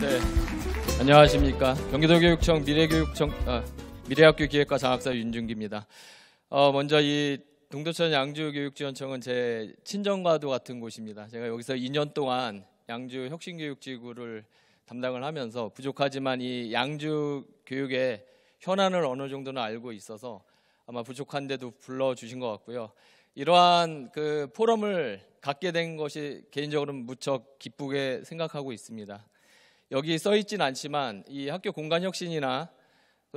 네. 안녕하십니까. 경기도교육청 미래교육청 아, 미래학교 기획과 장학사 윤중기입니다 어, 먼저 이 동두천 양주교육지원청은 제 친정과도 같은 곳입니다. 제가 여기서 2년 동안 양주 혁신교육지구를 담당을 하면서 부족하지만 이 양주 교육의 현안을 어느 정도는 알고 있어서 아마 부족한데도 불러주신 것 같고요. 이러한 그 포럼을 갖게 된 것이 개인적으로는 무척 기쁘게 생각하고 있습니다. 여기 써 있진 않지만 이 학교 공간 혁신이나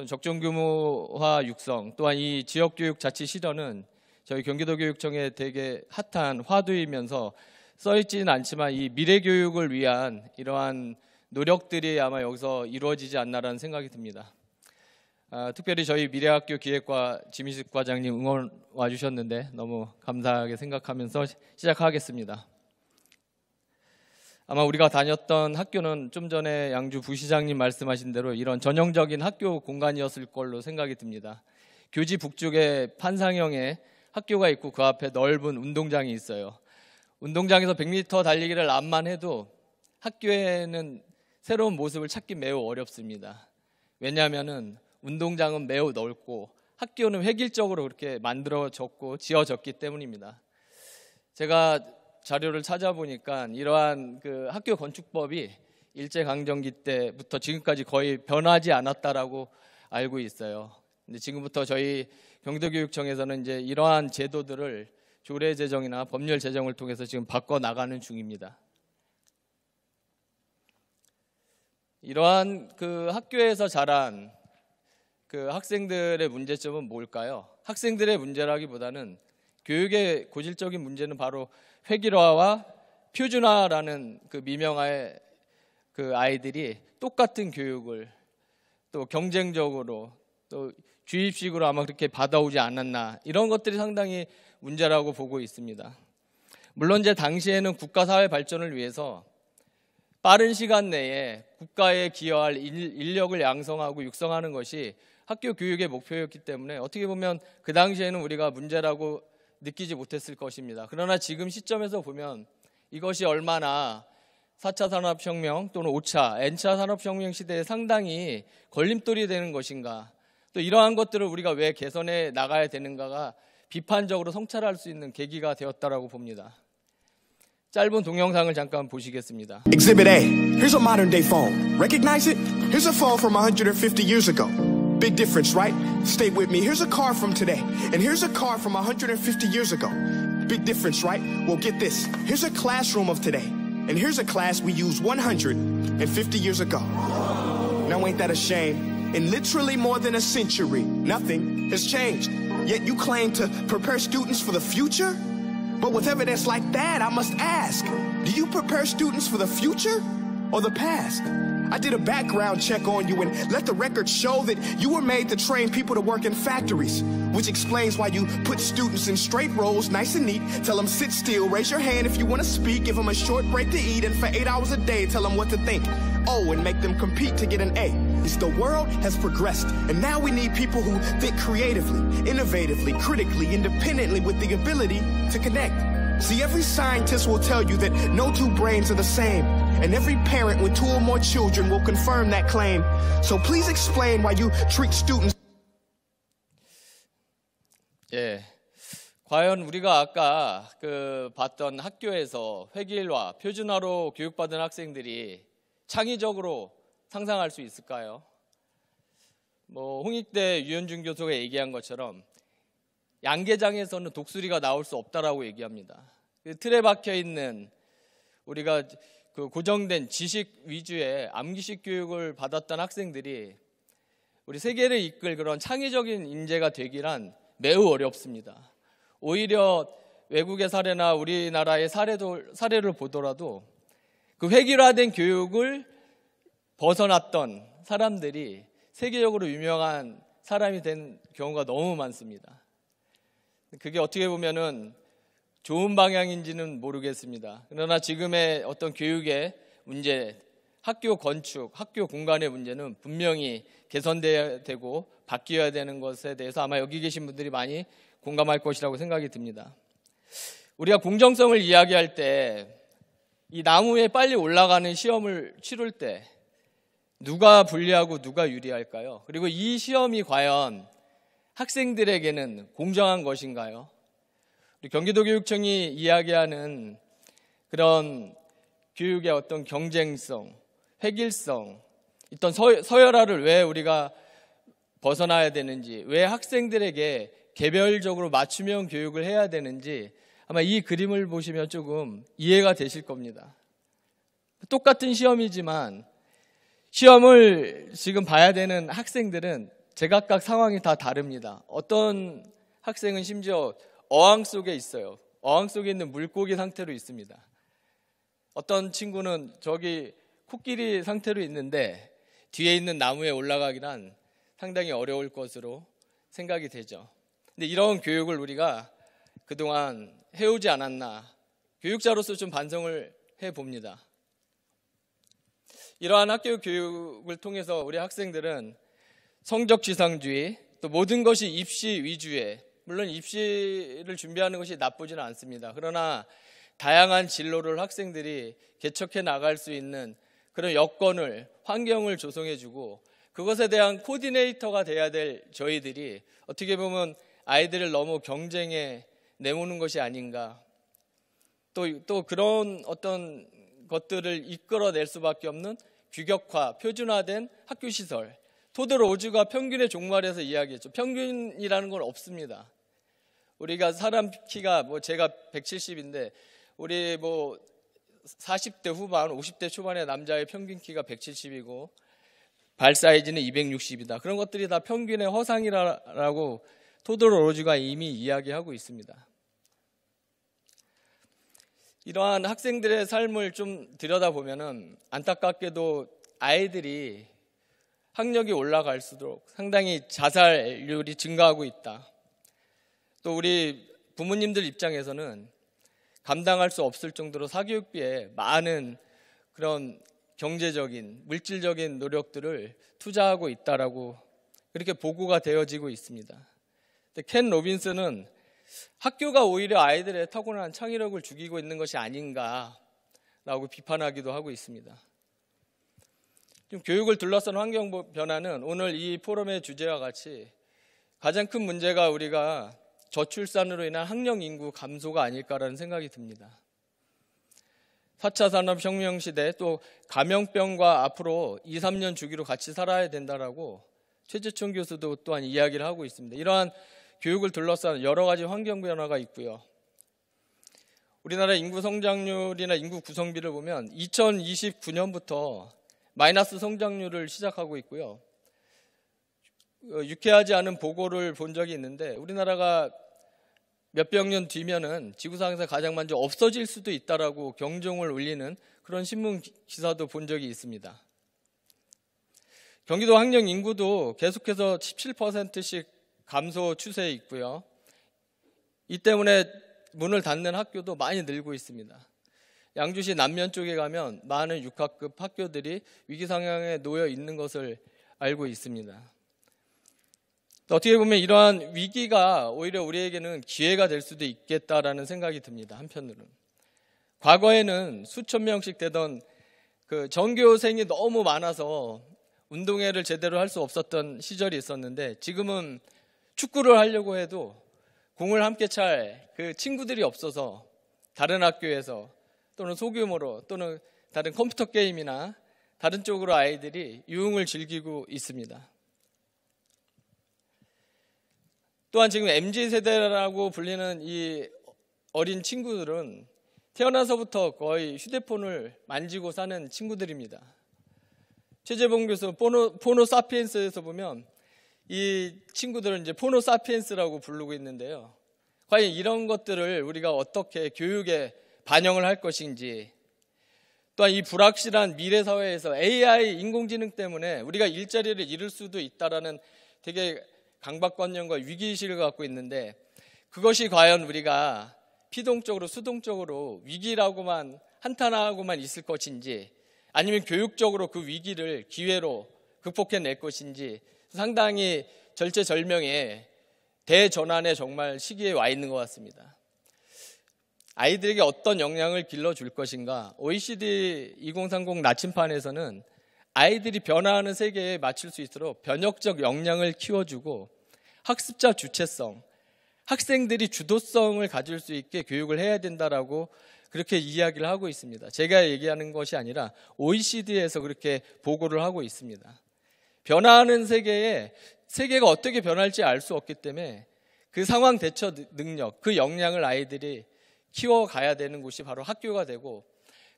적정 규모화 육성 또한 이 지역 교육 자치 실현은 저희 경기도 교육청에 되게 핫한 화두이면서 써 있진 않지만 이 미래 교육을 위한 이러한 노력들이 아마 여기서 이루어지지 않나라는 생각이 듭니다. 아, 특별히 저희 미래학교 기획과 지민숙 과장님 응원 와주셨는데 너무 감사하게 생각하면서 시작하겠습니다. 아마 우리가 다녔던 학교는 좀 전에 양주 부시장님 말씀하신 대로 이런 전형적인 학교 공간이었을 걸로 생각이 듭니다. 교지 북쪽에 판상형의 학교가 있고 그 앞에 넓은 운동장이 있어요. 운동장에서 100m 달리기를 안만 해도 학교에는 새로운 모습을 찾기 매우 어렵습니다. 왜냐하면 운동장은 매우 넓고 학교는 획일적으로 그렇게 만들어졌고 지어졌기 때문입니다. 제가 자료를 찾아보니까 이러한 그 학교 건축법이 일제 강점기 때부터 지금까지 거의 변하지 않았다라고 알고 있어요. 근데 지금부터 저희 경도교육청에서는 이제 이러한 제도들을 조례 제정이나 법률 제정을 통해서 지금 바꿔 나가는 중입니다. 이러한 그 학교에서 자란 그 학생들의 문제점은 뭘까요? 학생들의 문제라기보다는 교육의 고질적인 문제는 바로 획일화와 표준화라는 그미명하에그 아이들이 똑같은 교육을 또 경쟁적으로 또 주입식으로 아마 그렇게 받아오지 않았나 이런 것들이 상당히 문제라고 보고 있습니다. 물론 이제 당시에는 국가 사회 발전을 위해서 빠른 시간 내에 국가에 기여할 인력을 양성하고 육성하는 것이 학교 교육의 목표였기 때문에 어떻게 보면 그 당시에는 우리가 문제라고 느끼지 못했을 것입니다. 그러나 지금 시점에서 보면 이것이 얼마나 4차 산업혁명 또는 5차, N차 산업혁명 시대에 상당히 걸림돌이 되는 것인가 또 이러한 것들을 우리가 왜 개선해 나가야 되는가가 비판적으로 성찰할 수 있는 계기가 되었다라고 봅니다. 짧은 동영상을 잠깐 보시겠습니다. Exhibit A. Here's a modern day phone. Recognize it? Here's a phone from 150 years ago. Big difference, right? Stay with me. Here's a car from today, and here's a car from 150 years ago. Big difference, right? Well, get this. Here's a classroom of today, and here's a class we used 150 years ago. Now, ain't that a shame? In literally more than a century, nothing has changed. Yet you claim to prepare students for the future? But with evidence like that, I must ask do you prepare students for the future or the past? I did a background check on you and let the record show that you were made to train people to work in factories, which explains why you put students in straight rows, nice and neat. Tell them sit still, raise your hand if you want to speak, give them a short break to eat, and for eight hours a day, tell them what to think. Oh, and make them compete to get an A. It's the world has progressed, and now we need people who think creatively, innovatively, critically, independently, with the ability to connect. See, every scientist will tell you that no two brains are the same. And every parent with two or more children will confirm that claim. So please explain why you treat students. 예. 과연 우리가 아까 그 봤던 학교에서 획일화, 표준화로 교육받은 학생들이 창의적으로 상상할 수 있을까요? 뭐 홍익대 유현준 교수가 얘기한 것처럼 양계장에서는 독수리가 나올 수 없다라고 얘기합니다. 그 틀에 박혀 있는 우리가 그 고정된 지식 위주의 암기식 교육을 받았던 학생들이 우리 세계를 이끌 그런 창의적인 인재가 되기란 매우 어렵습니다. 오히려 외국의 사례나 우리나라의 사례도, 사례를 보더라도 그 획일화된 교육을 벗어났던 사람들이 세계적으로 유명한 사람이 된 경우가 너무 많습니다. 그게 어떻게 보면은 좋은 방향인지는 모르겠습니다. 그러나 지금의 어떤 교육의 문제, 학교 건축, 학교 공간의 문제는 분명히 개선되어야 되고 바뀌어야 되는 것에 대해서 아마 여기 계신 분들이 많이 공감할 것이라고 생각이 듭니다. 우리가 공정성을 이야기할 때 이 나무에 빨리 올라가는 시험을 치룰때 누가 불리하고 누가 유리할까요? 그리고 이 시험이 과연 학생들에게는 공정한 것인가요? 경기도교육청이 이야기하는 그런 교육의 어떤 경쟁성, 획일성, 어떤 서열화를 왜 우리가 벗어나야 되는지, 왜 학생들에게 개별적으로 맞춤형 교육을 해야 되는지 아마 이 그림을 보시면 조금 이해가 되실 겁니다. 똑같은 시험이지만 시험을 지금 봐야 되는 학생들은 제각각 상황이 다 다릅니다. 어떤 학생은 심지어 어항 속에 있어요. 어항 속에 있는 물고기 상태로 있습니다. 어떤 친구는 저기 코끼리 상태로 있는데 뒤에 있는 나무에 올라가기란 상당히 어려울 것으로 생각이 되죠. 근데 이런 교육을 우리가 그동안 해오지 않았나 교육자로서 좀 반성을 해 봅니다. 이러한 학교 교육을 통해서 우리 학생들은 성적 지상주의 또 모든 것이 입시 위주의 물론 입시를 준비하는 것이 나쁘지는 않습니다. 그러나 다양한 진로를 학생들이 개척해 나갈 수 있는 그런 여건을 환경을 조성해주고 그것에 대한 코디네이터가 돼야 될 저희들이 어떻게 보면 아이들을 너무 경쟁에 내모는 것이 아닌가 또, 또 그런 어떤 것들을 이끌어낼 수밖에 없는 규격화, 표준화된 학교시설 토드 로즈가 오 평균의 종말에서 이야기했죠. 평균이라는 건 없습니다. 우리가 사람 키가 뭐 제가 170인데 우리 뭐 40대 후반, 50대 초반의 남자의 평균 키가 170이고 발 사이즈는 260이다. 그런 것들이 다 평균의 허상이라고 토도로 로즈가 이미 이야기하고 있습니다. 이러한 학생들의 삶을 좀 들여다보면은 안타깝게도 아이들이 학력이 올라갈수록 상당히 자살률이 증가하고 있다. 또 우리 부모님들 입장에서는 감당할 수 없을 정도로 사교육비에 많은 그런 경제적인 물질적인 노력들을 투자하고 있다라고 그렇게 보고가 되어지고 있습니다. 근데 켄로빈슨은 학교가 오히려 아이들의 타고난 창의력을 죽이고 있는 것이 아닌가라고 비판하기도 하고 있습니다. 좀 교육을 둘러싼 환경 변화는 오늘 이 포럼의 주제와 같이 가장 큰 문제가 우리가 저출산으로 인한 학령 인구 감소가 아닐까라는 생각이 듭니다. 4차 산업혁명 시대 또 감염병과 앞으로 2, 3년 주기로 같이 살아야 된다라고 최재천 교수도 또한 이야기를 하고 있습니다. 이러한 교육을 둘러싼 여러 가지 환경 변화가 있고요. 우리나라 인구 성장률이나 인구 구성비를 보면 2029년부터 마이너스 성장률을 시작하고 있고요. 어, 유쾌하지 않은 보고를 본 적이 있는데 우리나라가 몇백 년 뒤면은 지구상에서 가장 먼저 없어질 수도 있다라고 경종을 울리는 그런 신문 기사도 본 적이 있습니다. 경기도 학령 인구도 계속해서 17%씩 감소 추세에 있고요. 이 때문에 문을 닫는 학교도 많이 늘고 있습니다. 양주시 남면 쪽에 가면 많은 육학급 학교들이 위기 상황에 놓여 있는 것을 알고 있습니다. 어떻게 보면 이러한 위기가 오히려 우리에게는 기회가 될 수도 있겠다라는 생각이 듭니다. 한편으로는 과거에는 수천 명씩 되던 그 전교생이 너무 많아서 운동회를 제대로 할 수 없었던 시절이 있었는데 지금은 축구를 하려고 해도 공을 함께 찰 그 친구들이 없어서 다른 학교에서 또는 소규모로 또는 다른 컴퓨터 게임이나 다른 쪽으로 아이들이 유흥을 즐기고 있습니다. 또한 지금 MZ 세대라고 불리는 이 어린 친구들은 태어나서부터 거의 휴대폰을 만지고 사는 친구들입니다. 최재봉 교수 포노, 포노 사피엔스에서 보면 이 친구들은 이제 포노 사피엔스라고 부르고 있는데요. 과연 이런 것들을 우리가 어떻게 교육에 반영을 할 것인지 또한 이 불확실한 미래 사회에서 AI 인공지능 때문에 우리가 일자리를 잃을 수도 있다라는 되게 강박관념과 위기의식을 갖고 있는데 그것이 과연 우리가 피동적으로 수동적으로 위기라고만 한탄하고만 있을 것인지 아니면 교육적으로 그 위기를 기회로 극복해낼 것인지 상당히 절체절명의 대전환의 정말 시기에 와 있는 것 같습니다. 아이들에게 어떤 영향을 길러줄 것인가? OECD 2030 나침판에서는 아이들이 변화하는 세계에 맞출 수 있도록 변혁적 역량을 키워주고 학습자 주체성, 학생들이 주도성을 가질 수 있게 교육을 해야 된다라고 그렇게 이야기를 하고 있습니다. 제가 얘기하는 것이 아니라 OECD에서 그렇게 보고를 하고 있습니다. 변화하는 세계에 세계가 어떻게 변할지 알 수 없기 때문에 그 상황 대처 능력, 그 역량을 아이들이 키워가야 되는 곳이 바로 학교가 되고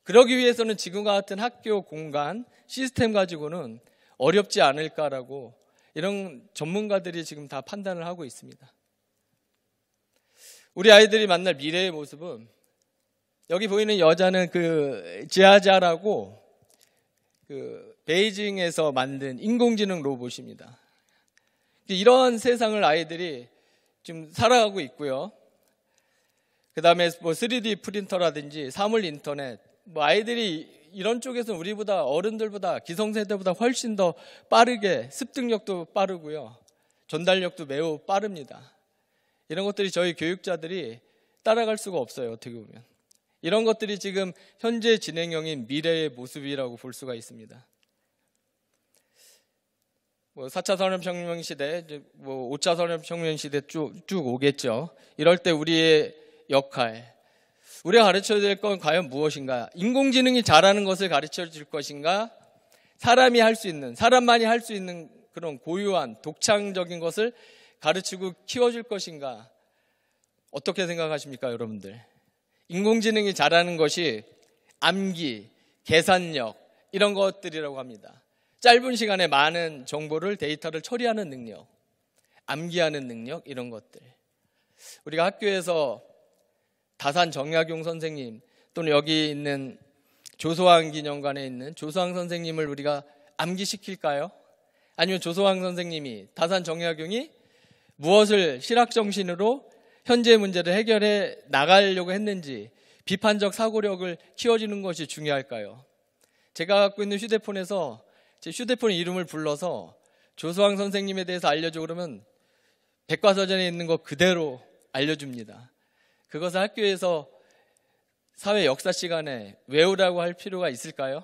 그러기 위해서는 지금과 같은 학교 공간 시스템 가지고는 어렵지 않을까라고 이런 전문가들이 지금 다 판단을 하고 있습니다. 우리 아이들이 만날 미래의 모습은 여기 보이는 여자는 그 지아자라고 그 베이징에서 만든 인공지능 로봇입니다. 그 이런 세상을 아이들이 지금 살아가고 있고요. 그 다음에 뭐 3D 프린터라든지 사물 인터넷, 뭐 아이들이 이런 쪽에서 우리보다 어른들보다 기성세대보다 훨씬 더 빠르게 습득력도 빠르고요. 전달력도 매우 빠릅니다. 이런 것들이 저희 교육자들이 따라갈 수가 없어요. 어떻게 보면. 이런 것들이 지금 현재 진행형인 미래의 모습이라고 볼 수가 있습니다. 뭐 4차 산업혁명 시대, 뭐 5차 산업혁명 시대 쭉, 쭉 오겠죠. 이럴 때 우리의 역할, 우리가 가르쳐야 될 건 과연 무엇인가? 인공지능이 잘하는 것을 가르쳐 줄 것인가? 사람이 할 수 있는, 사람만이 할 수 있는 그런 고유한 독창적인 것을 가르치고 키워줄 것인가? 어떻게 생각하십니까, 여러분들? 인공지능이 잘하는 것이 암기, 계산력, 이런 것들이라고 합니다. 짧은 시간에 많은 정보를 데이터를 처리하는 능력, 암기하는 능력, 이런 것들. 우리가 학교에서 다산 정약용 선생님 또는 여기 있는 조소왕 기념관에 있는 조소왕 선생님을 우리가 암기시킬까요? 아니면 조소왕 선생님이 다산 정약용이 무엇을 실학 정신으로 현재 문제를 해결해 나가려고 했는지 비판적 사고력을 키워주는 것이 중요할까요? 제가 갖고 있는 휴대폰에서 제 휴대폰 이름을 불러서 조소왕 선생님에 대해서 알려줘 그러면 백과사전에 있는 것 그대로 알려줍니다. 그것을 학교에서 사회 역사 시간에 외우라고 할 필요가 있을까요?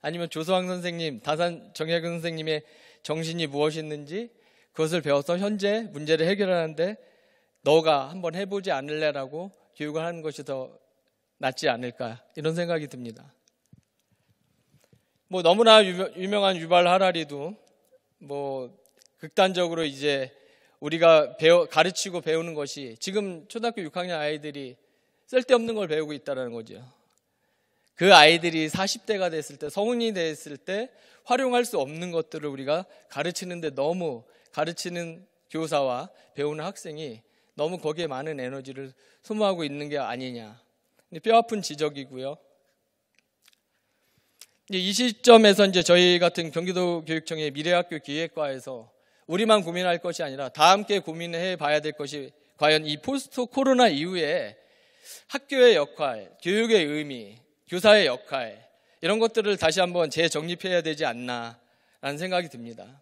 아니면 조소왕 선생님, 다산 정약윤 선생님의 정신이 무엇이었는지 그것을 배워서 현재 문제를 해결하는데 너가 한번 해보지 않을래라고 교육을 하는 것이 더 낫지 않을까 이런 생각이 듭니다. 뭐 너무나 유명한 유발 하라리도 뭐 극단적으로 이제 우리가 배워, 가르치고 배우는 것이 지금 초등학교 6학년 아이들이 쓸데없는 걸 배우고 있다는 거죠. 그 아이들이 40대가 됐을 때, 성인이 됐을 때 활용할 수 없는 것들을 우리가 가르치는데 너무 가르치는 교사와 배우는 학생이 너무 거기에 많은 에너지를 소모하고 있는 게 아니냐. 뼈 아픈 지적이고요. 이 시점에서 이제 저희 같은 경기도 교육청의 미래학교 기획과에서 우리만 고민할 것이 아니라 다 함께 고민해 봐야 될 것이 과연 이 포스트 코로나 이후에 학교의 역할, 교육의 의미, 교사의 역할, 이런 것들을 다시 한번 재정립해야 되지 않나라는 생각이 듭니다.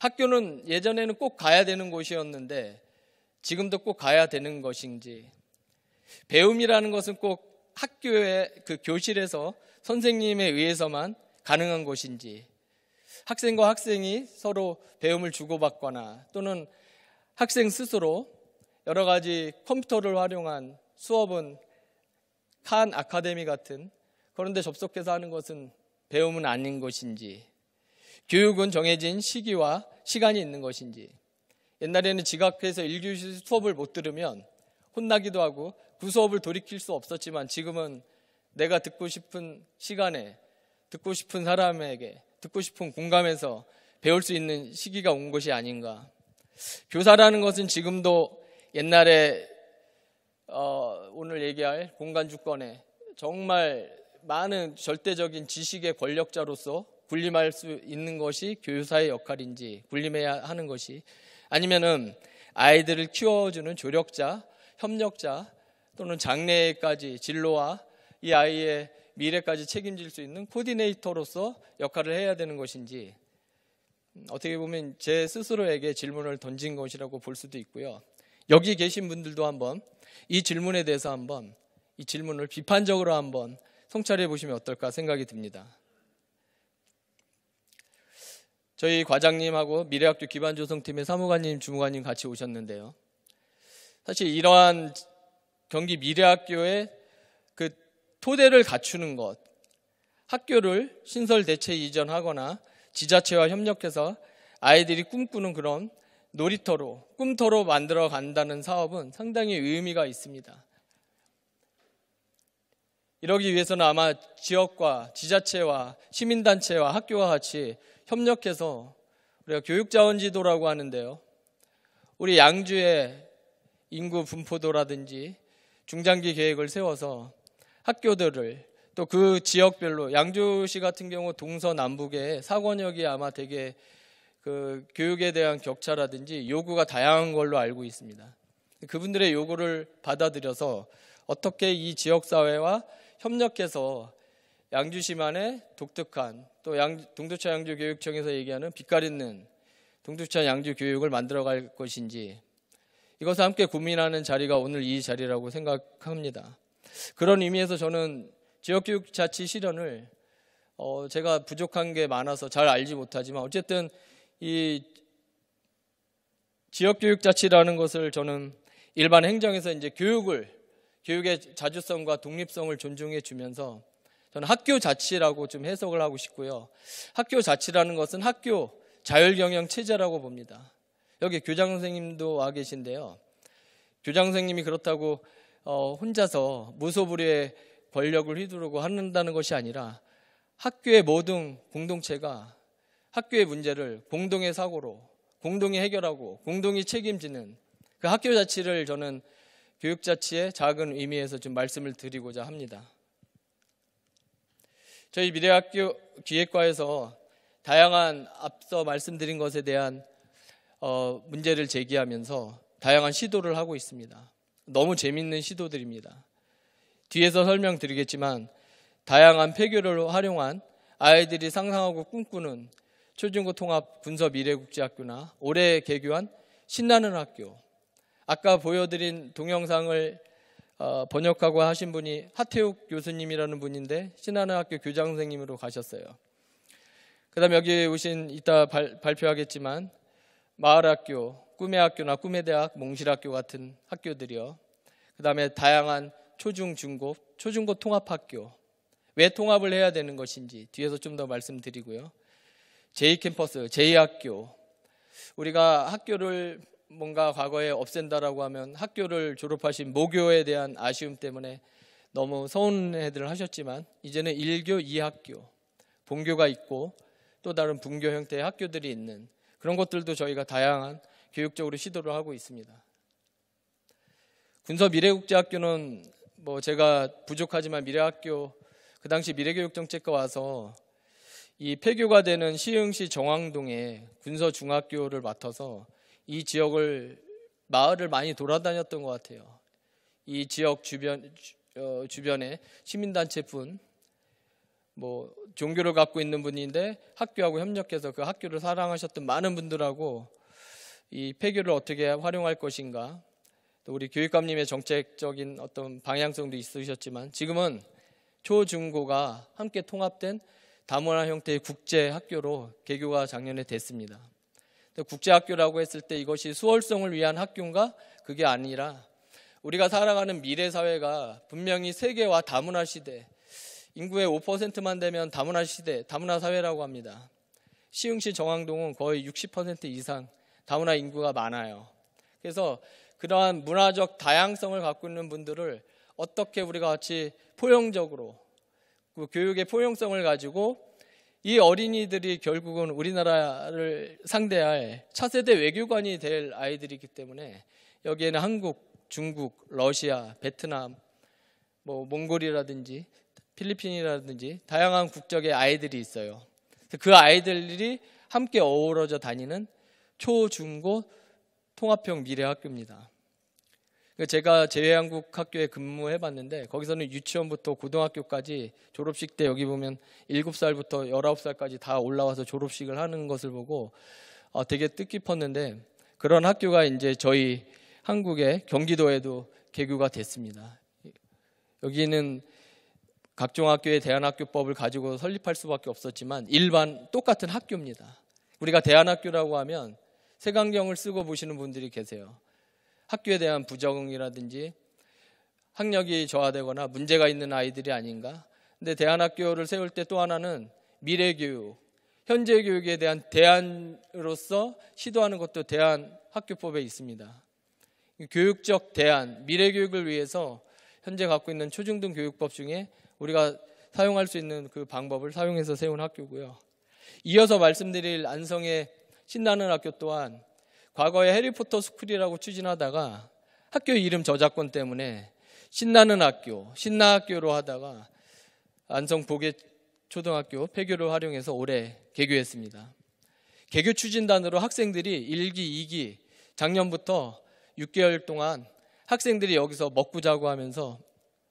학교는 예전에는 꼭 가야 되는 곳이었는데 지금도 꼭 가야 되는 것인지 배움이라는 것은 꼭 학교의 그 교실에서 선생님에 의해서만 가능한 것인지 학생과 학생이 서로 배움을 주고받거나 또는 학생 스스로 여러 가지 컴퓨터를 활용한 수업은 칸 아카데미 같은 그런데 접속해서 하는 것은 배움은 아닌 것인지 교육은 정해진 시기와 시간이 있는 것인지 옛날에는 지각해서 1교시 수업을 못 들으면 혼나기도 하고 그 수업을 돌이킬 수 없었지만 지금은 내가 듣고 싶은 시간에 듣고 싶은 사람에게 듣고 싶은 공감에서 배울 수 있는 시기가 온 것이 아닌가. 교사라는 것은 지금도 옛날에 어, 오늘 얘기할 공간주권에 정말 많은 절대적인 지식의 권력자로서 군림할 수 있는 것이 교사의 역할인지 군림해야 하는 것이 아니면은 아이들을 키워주는 조력자, 협력자 또는 장래까지 진로와 이 아이의 미래까지 책임질 수 있는 코디네이터로서 역할을 해야 되는 것인지 어떻게 보면 제 스스로에게 질문을 던진 것이라고 볼 수도 있고요. 여기 계신 분들도 한번 이 질문에 대해서 한번 이 질문을 비판적으로 한번 성찰해 보시면 어떨까 생각이 듭니다. 저희 과장님하고 미래학교 기반조성팀의 사무관님, 주무관님 같이 오셨는데요. 사실 이러한 경기 미래학교의 그 토대를 갖추는 것, 학교를 신설 대체 이전하거나 지자체와 협력해서 아이들이 꿈꾸는 그런 놀이터로, 꿈터로 만들어 간다는 사업은 상당히 의미가 있습니다. 이러기 위해서는 아마 지역과 지자체와 시민단체와 학교와 같이 협력해서 우리가 교육자원지도라고 하는데요. 우리 양주의 인구 분포도라든지 중장기 계획을 세워서 학교들을 또 그 지역별로 양주시 같은 경우 동서남북의 사관역이 아마 되게 그 교육에 대한 격차라든지 요구가 다양한 걸로 알고 있습니다. 그분들의 요구를 받아들여서 어떻게 이 지역 사회와 협력해서 양주시만의 독특한 또 동두천 양주교육청에서 얘기하는 빛깔 있는 동두천 양주교육을 만들어갈 것인지 이것을 함께 고민하는 자리가 오늘 이 자리라고 생각합니다. 그런 의미에서 저는 지역교육 자치 실현을 어, 제가 부족한 게 많아서 잘 알지 못하지만 어쨌든 이 지역교육 자치라는 것을 저는 일반 행정에서 이제 교육을 교육의 자주성과 독립성을 존중해 주면서 저는 학교 자치라고 좀 해석을 하고 싶고요. 학교 자치라는 것은 학교 자율경영 체제라고 봅니다. 여기 교장 선생님도 와 계신데요. 교장 선생님이 그렇다고 어, 혼자서 무소불위의 권력을 휘두르고 하는다는 것이 아니라 학교의 모든 공동체가 학교의 문제를 공동의 사고로 공동이 해결하고 공동이 책임지는 그 학교 자치를 저는 교육 자치의 작은 의미에서 좀 말씀을 드리고자 합니다. 저희 미래학교 기획과에서 다양한 앞서 말씀드린 것에 대한 어, 문제를 제기하면서 다양한 시도를 하고 있습니다. 너무 재밌는 시도들입니다. 뒤에서 설명드리겠지만 다양한 폐교를 활용한 아이들이 상상하고 꿈꾸는 초중고 통합 군서 미래국제학교나 올해 개교한 신나는 학교 아까 보여드린 동영상을 어, 번역하고 하신 분이 하태욱 교수님이라는 분인데 신나는 학교 교장 선생님으로 가셨어요. 그다음 여기 오신 이따 발, 표하겠지만 마을학교 꿈의 학교나 꿈의 대학, 몽실학교 같은 학교들이요. 그 다음에 다양한 초중, 중고, 초중고 통합학교. 왜 통합을 해야 되는 것인지 뒤에서 좀 더 말씀드리고요. J캠퍼스, J학교. 우리가 학교를 뭔가 과거에 없앤다라고 하면 학교를 졸업하신 모교에 대한 아쉬움 때문에 너무 서운해들 하셨지만 이제는 1교, 2학교, 본교가 있고 또 다른 분교 형태의 학교들이 있는 그런 것들도 저희가 다양한 교육적으로 시도를 하고 있습니다. 군서 미래국제학교는 뭐 제가 부족하지만 미래학교 그 당시 미래교육정책과 와서 이 폐교가 되는 시흥시 정왕동에 군서 중학교를 맡아서 이 지역을 마을을 많이 돌아다녔던 것 같아요. 이 지역 주변 어, 주변에 시민단체분 뭐 종교를 갖고 있는 분인데 학교하고 협력해서 그 학교를 사랑하셨던 많은 분들하고 이 폐교를 어떻게 활용할 것인가 또 우리 교육감님의 정책적인 어떤 방향성도 있으셨지만 지금은 초중고가 함께 통합된 다문화 형태의 국제 학교로 개교가 작년에 됐습니다. 국제 학교라고 했을 때 이것이 수월성을 위한 학교인가 그게 아니라 우리가 살아가는 미래 사회가 분명히 세계와 다문화 시대 인구의 5%만 되면 다문화 시대, 다문화 사회라고 합니다. 시흥시 정왕동은 거의 60% 이상 다문화 인구가 많아요. 그래서 그러한 문화적 다양성을 갖고 있는 분들을 어떻게 우리가 같이 포용적으로 그 교육의 포용성을 가지고 이 어린이들이 결국은 우리나라를 상대할 차세대 외교관이 될 아이들이기 때문에 여기에는 한국, 중국, 러시아, 베트남, 뭐 몽골이라든지 필리핀이라든지 다양한 국적의 아이들이 있어요. 그 아이들이 함께 어우러져 다니는 초중고 통합형 미래학교입니다. 그러니까 제가 제외한국 학교에 근무해 봤는데 거기서는 유치원부터 고등학교까지 졸업식 때 여기 보면 7살부터 19살까지 다 올라와서 졸업식을 하는 것을 보고 아, 되게 뜻깊었는데 그런 학교가 이제 저희 한국의 경기도에도 개교가 됐습니다. 여기는 각종 학교의 대안학교법을 가지고 설립할 수밖에 없었지만 일반 똑같은 학교입니다. 우리가 대안학교라고 하면 색안경을 쓰고 보시는 분들이 계세요. 학교에 대한 부적응이라든지 학력이 저하되거나 문제가 있는 아이들이 아닌가. 근데 대안학교를 세울 때 또 하나는 미래교육, 현재 교육에 대한 대안으로서 시도하는 것도 대안학교법에 있습니다. 교육적 대안, 미래 교육을 위해서 현재 갖고 있는 초중등 교육법 중에 우리가 사용할 수 있는 그 방법을 사용해서 세운 학교고요. 이어서 말씀드릴 안성의 신나는 학교 또한 과거에 해리포터 스쿨이라고 추진하다가 학교 이름 저작권 때문에 신나는 학교, 신나학교로 하다가 안성 보계 초등학교 폐교를 활용해서 올해 개교했습니다. 개교 추진단으로 학생들이 1기, 2기 작년부터 6개월 동안 학생들이 여기서 먹고 자고 하면서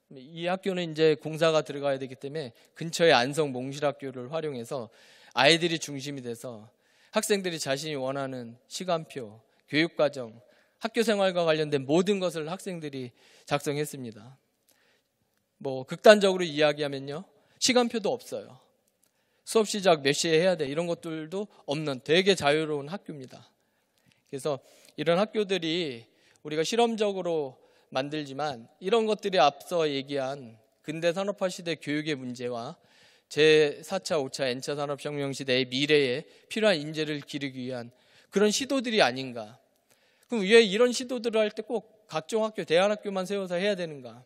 이 학교는 이제 공사가 들어가야 되기 때문에 근처의 안성 몽실학교를 활용해서 아이들이 중심이 돼서 학생들이 자신이 원하는 시간표, 교육과정, 학교 생활과 관련된 모든 것을 학생들이 작성했습니다. 뭐 극단적으로 이야기하면요. 시간표도 없어요. 수업 시작 몇 시에 해야 돼 이런 것들도 없는 되게 자유로운 학교입니다. 그래서 이런 학교들이 우리가 실험적으로 만들지만 이런 것들이 앞서 얘기한 근대 산업화 시대 교육의 문제와 제4차, 5차, N차 산업혁명 시대의 미래에 필요한 인재를 기르기 위한 그런 시도들이 아닌가. 그럼 왜 이런 시도들을 할 때 꼭 각종 학교, 대안학교만 세워서 해야 되는가?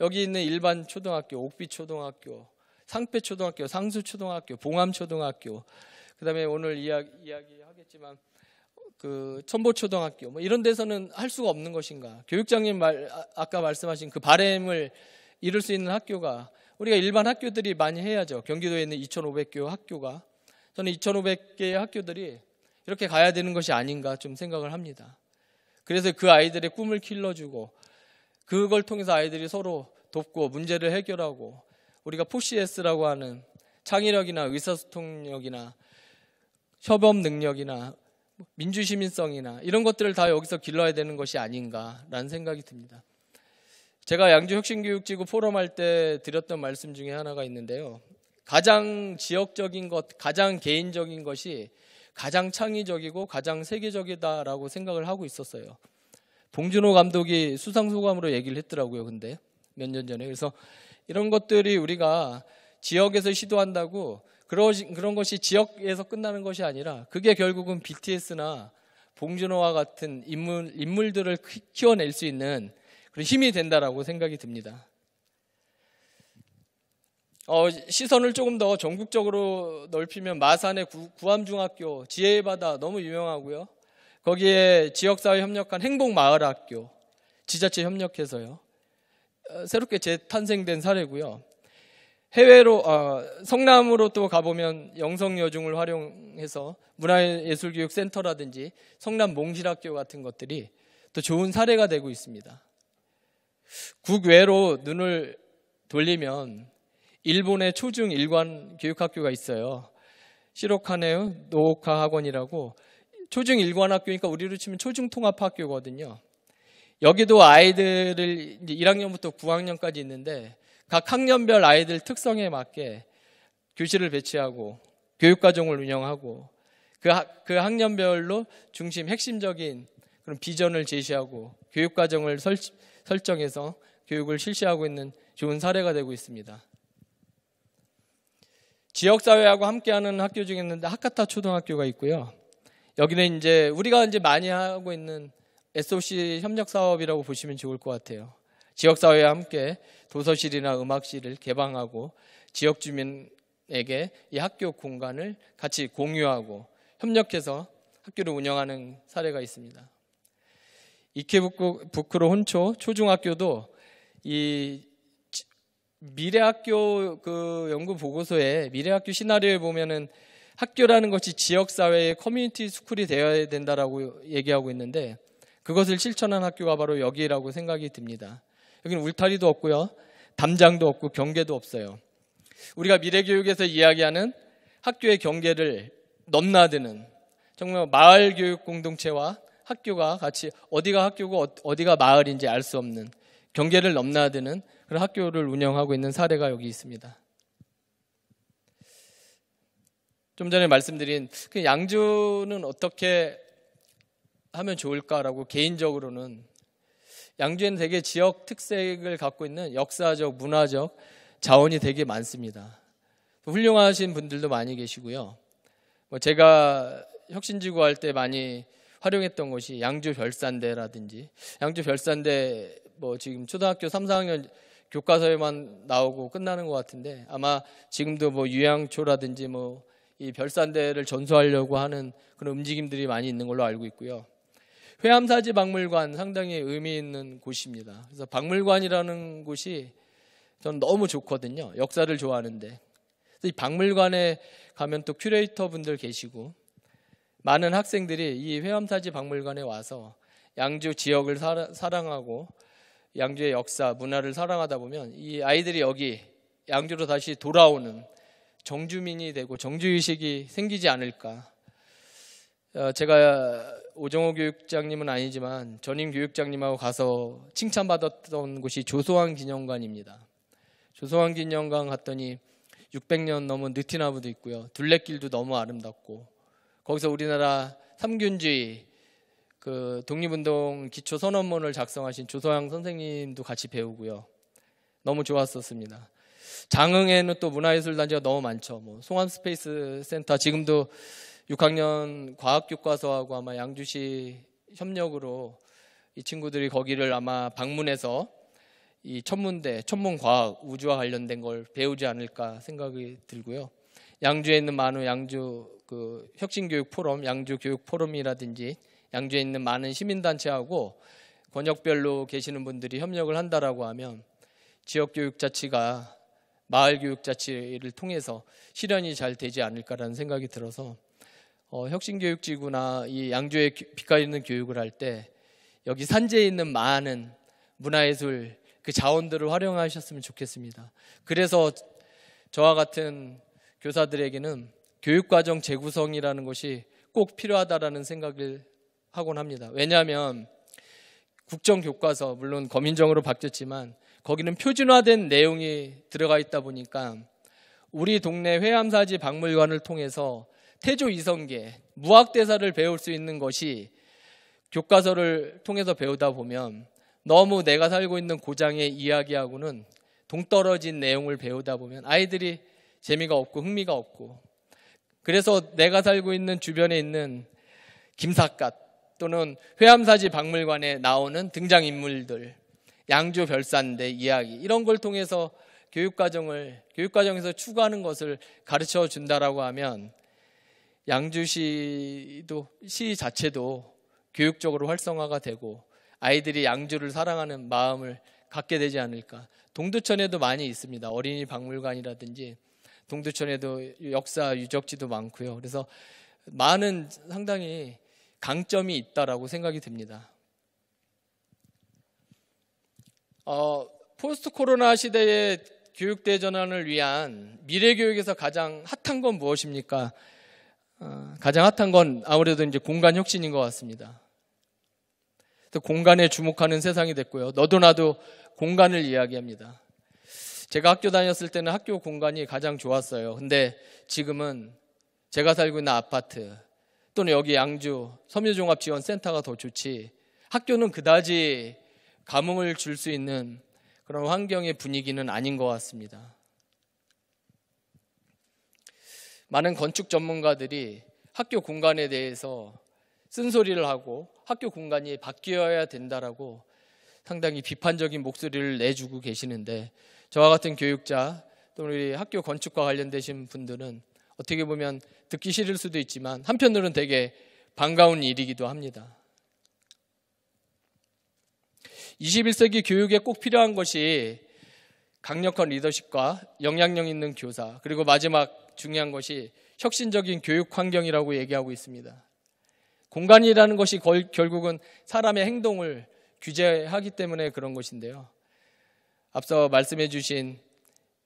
여기 있는 일반 초등학교, 옥비초등학교, 상패초등학교, 상수초등학교, 봉암초등학교, 그 다음에 오늘 이야기, 이야기 하겠지만 그 천보초등학교 뭐 이런 데서는 할 수가 없는 것인가? 교육장님 말 아, 아까 말씀하신 그 바램을 이룰 수 있는 학교가 우리가 일반 학교들이 많이 해야죠. 경기도에 있는 2,500교 학교가 저는 2,500개의 학교들이 이렇게 가야 되는 것이 아닌가 좀 생각을 합니다. 그래서 그 아이들의 꿈을 길러주고 그걸 통해서 아이들이 서로 돕고 문제를 해결하고 우리가 포시에스라고 하는 창의력이나 의사소통력이나 협업 능력이나 민주시민성이나 이런 것들을 다 여기서 길러야 되는 것이 아닌가라는 생각이 듭니다. 제가 양주 혁신교육지구 포럼 할 때 드렸던 말씀 중에 하나가 있는데요. 가장 지역적인 것, 가장 개인적인 것이 가장 창의적이고 가장 세계적이다라고 생각을 하고 있었어요. 봉준호 감독이 수상 소감으로 얘기를 했더라고요. 근데 몇 년 전에 그래서 이런 것들이 우리가 지역에서 시도한다고 그런 그런 것이 지역에서 끝나는 것이 아니라 그게 결국은 BTS나 봉준호와 같은 인물 인물들을 키워낼 수 있는 그런 힘이 된다라고 생각이 듭니다. 어, 시선을 조금 더 전국적으로 넓히면 마산의 구, 구암중학교 지혜의 바다 너무 유명하고요. 거기에 지역사회 협력한 행복마을학교 지자체 협력해서요. 어, 새롭게 재탄생된 사례고요. 해외로 어, 성남으로 또 가보면 영성여중을 활용해서 문화예술교육센터라든지 성남 몽실학교 같은 것들이 또 좋은 사례가 되고 있습니다. 국외로 눈을 돌리면 일본의 초중 일관 교육학교가 있어요. 시로카네우 노오카 학원이라고 초중 일관 학교니까 우리로 치면 초중 통합 학교거든요. 여기도 아이들을 1학년부터 9학년까지 있는데 각 학년별 아이들 특성에 맞게 교실을 배치하고 교육과정을 운영하고 그, 학, 그 학년별로 중심 핵심적인 그런 비전을 제시하고 교육과정을 설치, 하고 설정해서 교육을 실시하고 있는 좋은 사례가 되고 있습니다. 지역사회하고 함께하는 학교 중에 있는데 하카타 초등학교가 있고요. 여기는 이제 우리가 이제 많이 하고 있는 SOC 협력 사업이라고 보시면 좋을 것 같아요. 지역사회와 함께 도서실이나 음악실을 개방하고 지역 주민에게 이 학교 공간을 같이 공유하고 협력해서 학교를 운영하는 사례가 있습니다. 이케부쿠로 혼초 초중학교도 이 미래학교 그 연구 보고서에 미래학교 시나리오에 보면은 학교라는 것이 지역 사회의 커뮤니티 스쿨이 되어야 된다라고 얘기하고 있는데 그것을 실천한 학교가 바로 여기라고 생각이 듭니다. 여기는 울타리도 없고요. 담장도 없고 경계도 없어요. 우리가 미래 교육에서 이야기하는 학교의 경계를 넘나드는 정말 마을 교육 공동체와 학교가 같이 어디가 학교고 어, 어디가 마을인지 알 수 없는 경계를 넘나드는 그런 학교를 운영하고 있는 사례가 여기 있습니다. 좀 전에 말씀드린 그 양주는 어떻게 하면 좋을까라고 개인적으로는 양주에는 되게 지역 특색을 갖고 있는 역사적, 문화적 자원이 되게 많습니다. 훌륭하신 분들도 많이 계시고요. 뭐 제가 혁신지구 할 때 많이 활용했던 곳이 양주 별산대라든지 양주 별산대 뭐 지금 초등학교 3, 4학년 교과서에만 나오고 끝나는 것 같은데 아마 지금도 뭐 유양초라든지 뭐 이 별산대를 전수하려고 하는 그런 움직임들이 많이 있는 걸로 알고 있고요. 회암사지 박물관 상당히 의미 있는 곳입니다. 그래서 박물관이라는 곳이 저는 너무 좋거든요. 역사를 좋아하는데. 이 박물관에 가면 또 큐레이터 분들 계시고 많은 학생들이 이회암사지 박물관에 와서 양주 지역을 사랑하고 양주의 역사, 문화를 사랑하다 보면 이 아이들이 여기 양주로 다시 돌아오는 정주민이 되고 정주의식이 생기지 않을까. 어, 제가 오정호 교육장님은 아니지만 전임 교육장님하고 가서 칭찬받았던 곳이 조소환 기념관입니다. 조소환 기념관 갔더니 600년 넘은 느티나무도 있고요. 둘레길도 너무 아름답고 거기서 우리나라 삼균주의 그 독립운동 기초 선언문을 작성하신 조서양 선생님도 같이 배우고요. 너무 좋았었습니다. 장흥에는 또 문화예술 단지가 너무 많죠. 뭐 송암 스페이스 센터 지금도 6학년 과학 교과서하고 아마 양주시 협력으로 이 친구들이 거기를 아마 방문해서 이 천문대, 천문과학, 우주와 관련된 걸 배우지 않을까 생각이 들고요. 양주에 있는 만우 양주 그 혁신교육 포럼, 양주 교육 포럼이라든지 양주에 있는 많은 시민단체하고 권역별로 계시는 분들이 협력을 한다라고 하면 지역교육자치가 마을교육자치를 통해서 실현이 잘 되지 않을까라는 생각이 들어서 어, 혁신교육지구나 이 양주에 빛깔있는 교육을 할 때 여기 산재에 있는 많은 문화예술 그 자원들을 활용하셨으면 좋겠습니다. 그래서 저와 같은 교사들에게는 교육과정 재구성이라는 것이 꼭 필요하다라는 생각을 하곤 합니다. 왜냐하면 국정교과서 물론 검인정으로 바뀌었지만 거기는 표준화된 내용이 들어가 있다 보니까 우리 동네 회암사지 박물관을 통해서 태조 이성계 무학대사를 배울 수 있는 것이 교과서를 통해서 배우다 보면 너무 내가 살고 있는 고장의 이야기하고는 동떨어진 내용을 배우다 보면 아이들이 재미가 없고 흥미가 없고 그래서 내가 살고 있는 주변에 있는 김삿갓 또는 회암사지 박물관에 나오는 등장인물들, 양주 별산대 이야기 이런 걸 통해서 교육과정을 교육과정에서 추구하는 것을 가르쳐 준다라고 하면 양주시도 시 자체도 교육적으로 활성화가 되고 아이들이 양주를 사랑하는 마음을 갖게 되지 않을까. 동두천에도 많이 있습니다. 어린이 박물관이라든지 동두천에도 역사 유적지도 많고요. 그래서 많은 상당히 강점이 있다라고 생각이 듭니다. 어, 포스트 코로나 시대의 교육 대전환을 위한 미래 교육에서 가장 핫한 건 무엇입니까? 어, 가장 핫한 건 아무래도 이제 공간 혁신인 것 같습니다. 공간에 주목하는 세상이 됐고요. 너도 나도 공간을 이야기합니다. 제가 학교 다녔을 때는 학교 공간이 가장 좋았어요. 근데 지금은 제가 살고 있는 아파트 또는 여기 양주 섬유종합지원센터가 더 좋지 학교는 그다지 감흥을 줄 수 있는 그런 환경의 분위기는 아닌 것 같습니다. 많은 건축 전문가들이 학교 공간에 대해서 쓴소리를 하고 학교 공간이 바뀌어야 된다라고 상당히 비판적인 목소리를 내주고 계시는데 저와 같은 교육자 또는 우리 학교 건축과 관련되신 분들은 어떻게 보면 듣기 싫을 수도 있지만 한편으로는 되게 반가운 일이기도 합니다. 21세기 교육에 꼭 필요한 것이 강력한 리더십과 영향력 있는 교사 그리고 마지막 중요한 것이 혁신적인 교육 환경이라고 얘기하고 있습니다. 공간이라는 것이 결국은 사람의 행동을 규제하기 때문에 그런 것인데요. 앞서 말씀해 주신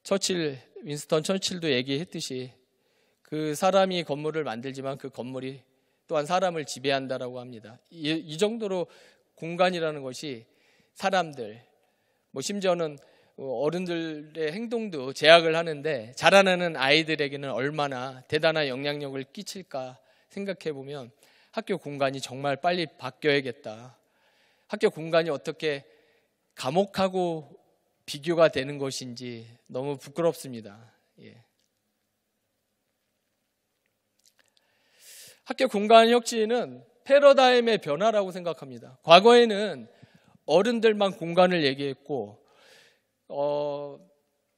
처칠, 윈스턴 처칠도 얘기했듯이 그 사람이 건물을 만들지만 그 건물이 또한 사람을 지배한다라고 합니다. 이, 이 정도로 공간이라는 것이 사람들, 뭐 심지어는 어른들의 행동도 제약을 하는데 자라나는 아이들에게는 얼마나 대단한 영향력을 끼칠까 생각해 보면 학교 공간이 정말 빨리 바뀌어야겠다. 학교 공간이 어떻게 감옥하고 비교가 되는 것인지 너무 부끄럽습니다. 예. 학교 공간 혁신은 패러다임의 변화라고 생각합니다. 과거에는 어른들만 공간을 얘기했고 어,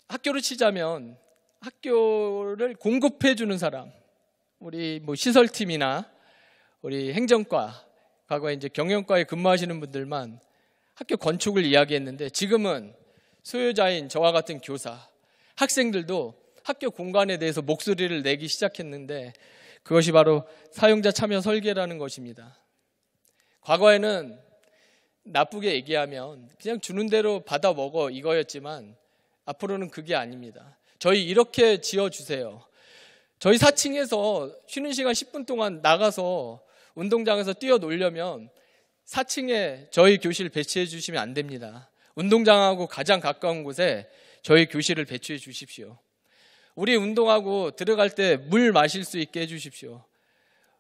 학교를 치자면 학교를 공급해 주는 사람, 우리 뭐 시설팀이나 우리 행정과 과거에 이제 경영과에 근무하시는 분들만 학교 건축을 이야기했는데 지금은 소유자인 저와 같은 교사, 학생들도 학교 공간에 대해서 목소리를 내기 시작했는데 그것이 바로 사용자 참여 설계라는 것입니다. 과거에는 나쁘게 얘기하면 그냥 주는 대로 받아 먹어 이거였지만 앞으로는 그게 아닙니다. 저희 이렇게 지어주세요. 저희 4층에서 쉬는 시간 10분 동안 나가서 운동장에서 뛰어놀려면 4층에 저희 교실 배치해 주시면 안 됩니다. 운동장하고 가장 가까운 곳에 저희 교실을 배치해 주십시오. 우리 운동하고 들어갈 때 물 마실 수 있게 해 주십시오.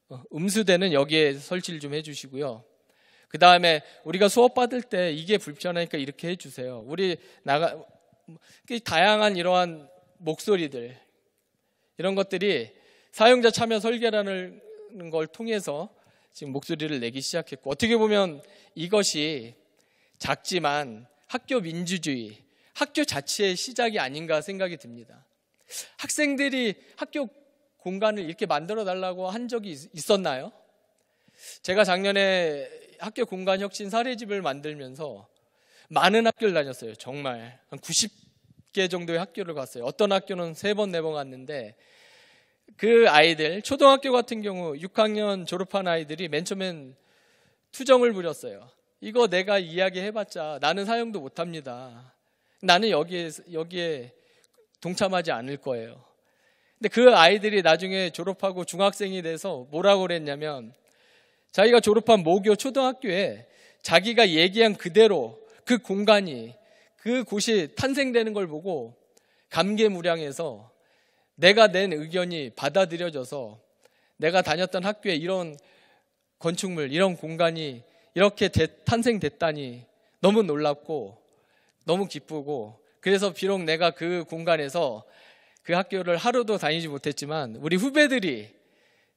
어, 음수대는 여기에 설치를 좀 해 주시고요. 그 다음에 우리가 수업 받을 때 이게 불편하니까 이렇게 해주세요. 우리 나가 그 다양한 이러한 목소리들 이런 것들이 사용자 참여 설계라는 걸 통해서 지금 목소리를 내기 시작했고 어떻게 보면 이것이 작지만 학교 민주주의, 학교 자체의 시작이 아닌가 생각이 듭니다. 학생들이 학교 공간을 이렇게 만들어 달라고 한 적이 있었나요? 제가 작년에 학교 공간 혁신 사례집을 만들면서 많은 학교를 다녔어요. 정말 한 90개 정도의 학교를 갔어요. 어떤 학교는 3 번, 네 번 갔는데 그 아이들 초등학교 같은 경우 6학년 졸업한 아이들이 맨 처음엔 투정을 부렸어요. 이거 내가 이야기해봤자 나는 사용도 못합니다. 나는 여기에, 여기에 동참하지 않을 거예요. 근데 그 아이들이 나중에 졸업하고 중학생이 돼서 뭐라고 그랬냐면 자기가 졸업한 모교 초등학교에 자기가 얘기한 그대로 그 공간이 그 곳이 탄생되는 걸 보고 감개무량해서 내가 낸 의견이 받아들여져서 내가 다녔던 학교에 이런 건축물, 이런 공간이 이렇게 탄생됐다니 너무 놀랍고 너무 기쁘고 그래서 비록 내가 그 공간에서 그 학교를 하루도 다니지 못했지만 우리 후배들이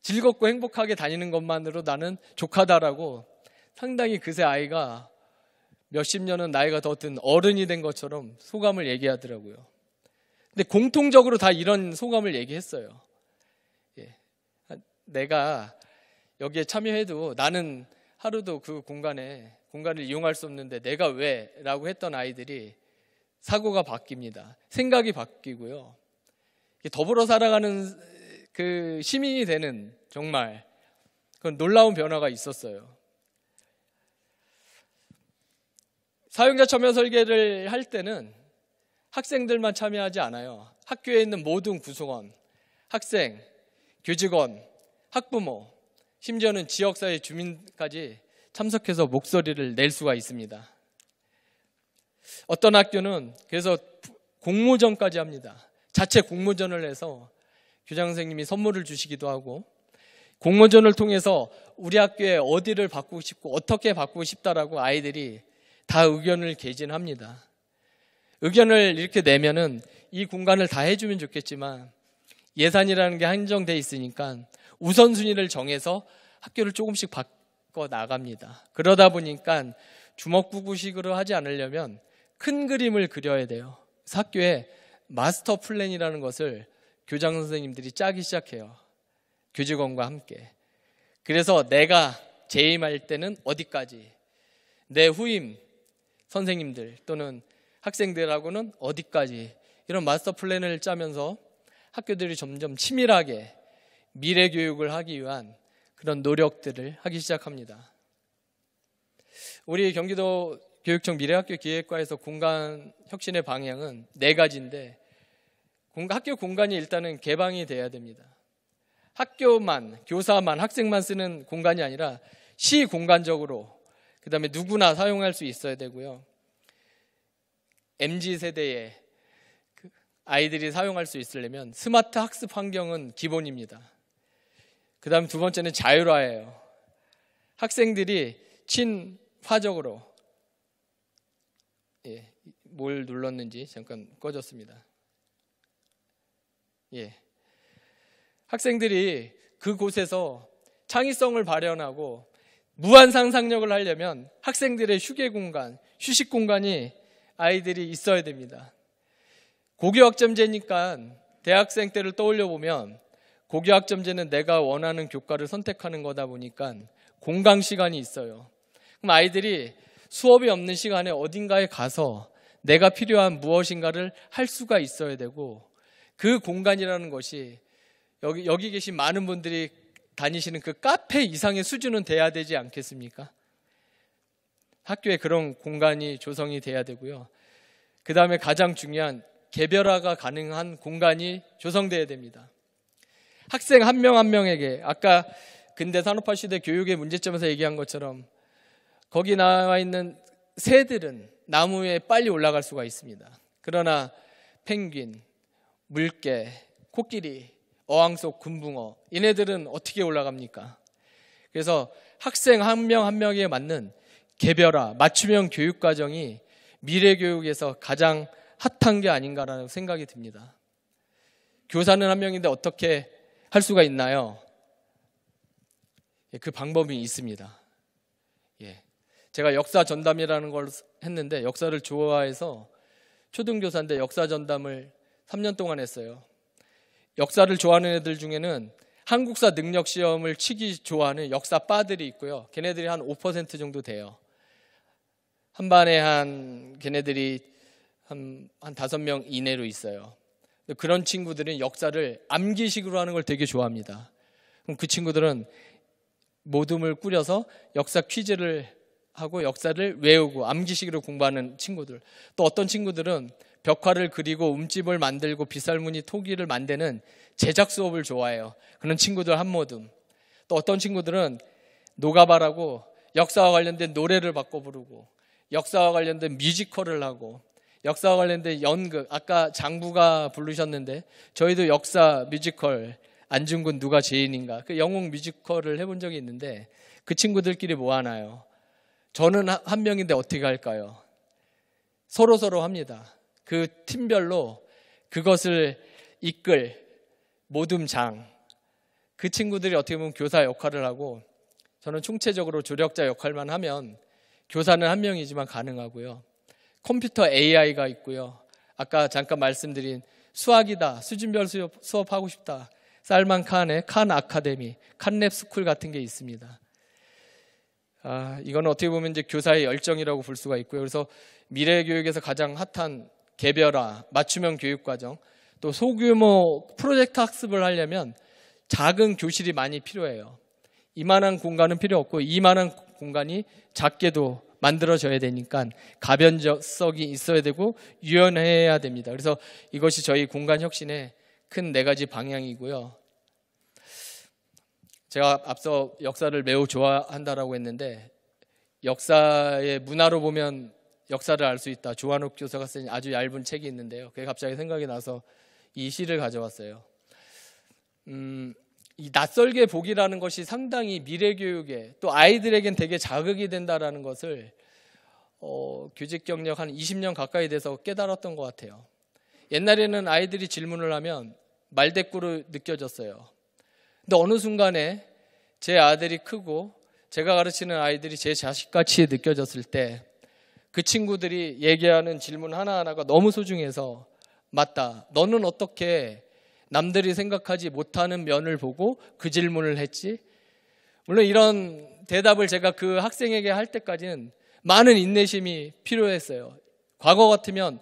즐겁고 행복하게 다니는 것만으로 나는 족하다라고 상당히 그새 아이가 몇십 년은 나이가 더 든 어른이 된 것처럼 소감을 얘기하더라고요. 근데 공통적으로 다 이런 소감을 얘기했어요. 예. 내가 여기에 참여해도 나는 하루도 그 공간에 공간을 이용할 수 없는데 내가 왜? 라고 했던 아이들이 사고가 바뀝니다. 생각이 바뀌고요. 더불어 살아가는 그 시민이 되는 정말 그런 놀라운 변화가 있었어요. 사용자 참여 설계를 할 때는 학생들만 참여하지 않아요. 학교에 있는 모든 구성원, 학생, 교직원, 학부모, 심지어는 지역사회 주민까지 참석해서 목소리를 낼 수가 있습니다. 어떤 학교는 그래서 공모전까지 합니다. 자체 공모전을 해서 교장 선생님이 선물을 주시기도 하고 공모전을 통해서 우리 학교에 어디를 바꾸고 싶고 어떻게 바꾸고 싶다라고 아이들이 다 의견을 개진합니다. 의견을 이렇게 내면은 이 공간을 다 해주면 좋겠지만 예산이라는 게 한정돼 있으니까 우선순위를 정해서 학교를 조금씩 바꿔 나갑니다. 그러다 보니까 주먹구구식으로 하지 않으려면 큰 그림을 그려야 돼요. 학교에 마스터 플랜이라는 것을 교장 선생님들이 짜기 시작해요. 교직원과 함께. 그래서 내가 재임할 때는 어디까지, 내 후임 선생님들 또는 학생들하고는 어디까지 이런 마스터 플랜을 짜면서 학교들이 점점 치밀하게 미래 교육을 하기 위한 그런 노력들을 하기 시작합니다. 우리 경기도 교육청 미래학교 기획과에서 공간 혁신의 방향은 네 가지인데 학교 공간이 일단은 개방이 돼야 됩니다. 학교만, 교사만, 학생만 쓰는 공간이 아니라 시 공간적으로 그다음에 누구나 사용할 수 있어야 되고요. MZ 세대의 그 아이들이 사용할 수 있으려면 스마트 학습 환경은 기본입니다. 그 다음 두 번째는 자율화예요. 학생들이 친화적으로 예, 뭘 눌렀는지 잠깐 꺼졌습니다. 예. 학생들이 그곳에서 창의성을 발현하고 무한 상상력을 하려면 학생들의 휴게 공간, 휴식 공간이 아이들이 있어야 됩니다. 고교학점제니까 대학생 때를 떠올려 보면 고교학점제는 내가 원하는 교과를 선택하는 거다 보니까 공강 시간이 있어요. 그럼 아이들이 수업이 없는 시간에 어딘가에 가서 내가 필요한 무엇인가를 할 수가 있어야 되고 그 공간이라는 것이 여기, 여기 계신 많은 분들이 다니시는 그 카페 이상의 수준은 돼야 되지 않겠습니까? 학교에 그런 공간이 조성이 돼야 되고요. 그 다음에 가장 중요한 개별화가 가능한 공간이 조성돼야 됩니다. 학생 한 명한 한 명에게 아까 근대 산업화 시대 교육의 문제점에서 얘기한 것처럼 거기 나와 있는 새들은 나무에 빨리 올라갈 수가 있습니다. 그러나 펭귄, 물개, 코끼리, 어항 속 군붕어 이네들은 어떻게 올라갑니까? 그래서 학생 한 명한 한 명에 맞는 개별화, 맞춤형 교육 과정이 미래 교육에서 가장 핫한 게 아닌가라는 생각이 듭니다. 교사는 한 명인데 어떻게 할 수가 있나요? 예, 그 방법이 있습니다. 예. 제가 역사 전담이라는 걸 했는데 역사를 좋아해서 초등교사인데 역사 전담을 3년 동안 했어요. 역사를 좋아하는 애들 중에는 한국사 능력 시험을 치기 좋아하는 역사 빠들이 있고요. 걔네들이 한 5% 정도 돼요. 한 반에 한 걔네들이 한, 한 5명 이내로 있어요. 그런 친구들은 역사를 암기식으로 하는 걸 되게 좋아합니다. 그럼 그 친구들은 모둠을 꾸려서 역사 퀴즈를 하고 역사를 외우고 암기식으로 공부하는 친구들. 또 어떤 친구들은 벽화를 그리고 움집을 만들고 비살무늬 토기를 만드는 제작 수업을 좋아해요. 그런 친구들 한 모둠. 또 어떤 친구들은 노가바라고 역사와 관련된 노래를 바꿔 부르고 역사와 관련된 뮤지컬을 하고 역사와 관련된 연극 아까 장부가 부르셨는데 저희도 역사 뮤지컬 안중근 누가 제인인가 그 영웅 뮤지컬을 해본 적이 있는데 그 친구들끼리 뭐 하나요? 저는 한 명인데 어떻게 할까요? 서로 서로 합니다. 그 팀별로 그것을 이끌 모둠장 그 친구들이 어떻게 보면 교사 역할을 하고 저는 총체적으로 조력자 역할만 하면 교사는 한 명이지만 가능하고요. 컴퓨터 AI가 있고요. 아까 잠깐 말씀드린 수학이다. 수준별 수업, 수업하고 싶다. 쌀만 칸의 칸 아카데미, 칸랩 스쿨 같은 게 있습니다. 아, 이건 어떻게 보면 이제 교사의 열정이라고 볼 수가 있고요. 그래서 미래 교육에서 가장 핫한 개별화, 맞춤형 교육 과정, 또 소규모 프로젝트 학습을 하려면 작은 교실이 많이 필요해요. 이만한 공간은 필요 없고 이만한 공간이 작게도 만들어져야 되니까 가변적성이 있어야 되고 유연해야 됩니다. 그래서 이것이 저희 공간 혁신의 큰 네 가지 방향이고요. 제가 앞서 역사를 매우 좋아한다라고 했는데 역사의 문화로 보면 역사를 알 수 있다. 조한옥 교사가 쓴 아주 얇은 책이 있는데요. 그게 갑자기 생각이 나서 이 시를 가져왔어요. 음, 이 낯설게 보기라는 것이 상당히 미래 교육에 또 아이들에겐 되게 자극이 된다라는 것을 어, 교직 경력 한 20년 가까이 돼서 깨달았던 것 같아요. 옛날에는 아이들이 질문을 하면 말대꾸로 느껴졌어요. 근데 어느 순간에 제 아들이 크고 제가 가르치는 아이들이 제 자식같이 느껴졌을 때 그 친구들이 얘기하는 질문 하나하나가 너무 소중해서 맞다. 너는 어떻게 남들이 생각하지 못하는 면을 보고 그 질문을 했지. 물론 이런 대답을 제가 그 학생에게 할 때까지는 많은 인내심이 필요했어요. 과거 같으면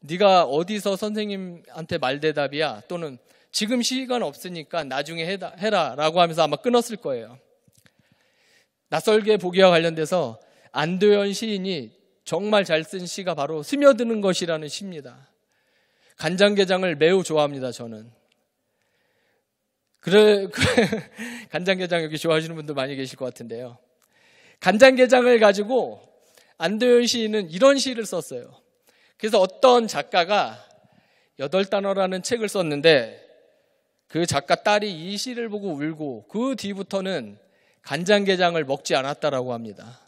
네가 어디서 선생님한테 말 대답이야 또는 지금 시간 없으니까 나중에 해라, 해라 라고 하면서 아마 끊었을 거예요. 낯설게 보기와 관련돼서 안도현 시인이 정말 잘 쓴 시가 바로 스며드는 것이라는 시입니다. 간장게장을 매우 좋아합니다, 저는. 그래, 간장게장 여기 좋아하시는 분들 많이 계실 것 같은데요. 간장게장을 가지고 안도현 시인은 이런 시를 썼어요. 그래서 어떤 작가가 여덟 단어라는 책을 썼는데 그 작가 딸이 이 시를 보고 울고 그 뒤부터는 간장게장을 먹지 않았다라고 합니다.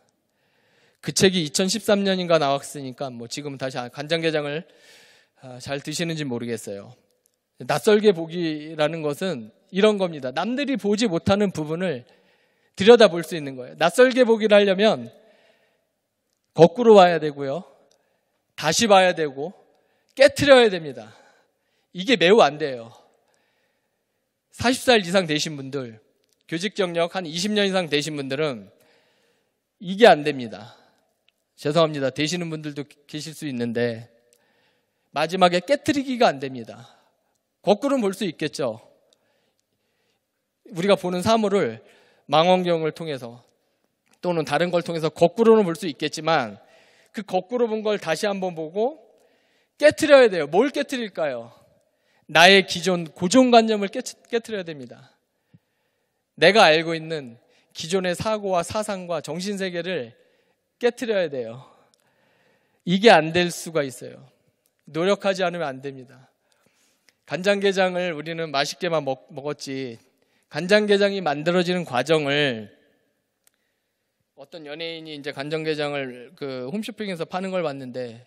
그 책이 2013년인가 나왔으니까 뭐 지금 다시 간장게장을 아, 잘 드시는지 모르겠어요. 낯설게 보기라는 것은 이런 겁니다. 남들이 보지 못하는 부분을 들여다 볼 수 있는 거예요. 낯설게 보기를 하려면 거꾸로 와야 되고요. 다시 봐야 되고 깨트려야 됩니다. 이게 매우 안 돼요. 40살 이상 되신 분들, 교직 경력 한 20년 이상 되신 분들은 이게 안 됩니다. 죄송합니다. 되시는 분들도 계실 수 있는데 마지막에 깨트리기가 안 됩니다. 거꾸로 볼 수 있겠죠. 우리가 보는 사물을 망원경을 통해서 또는 다른 걸 통해서 거꾸로는 볼 수 있겠지만 그 거꾸로 본 걸 다시 한번 보고 깨트려야 돼요. 뭘 깨트릴까요? 나의 기존 고정관념을 깨트려야 됩니다. 내가 알고 있는 기존의 사고와 사상과 정신세계를 깨트려야 돼요. 이게 안 될 수가 있어요. 노력하지 않으면 안 됩니다. 간장게장을 우리는 맛있게만 먹, 먹었지 간장게장이 만들어지는 과정을 어떤 연예인이 이제 간장게장을 그 홈쇼핑에서 파는 걸 봤는데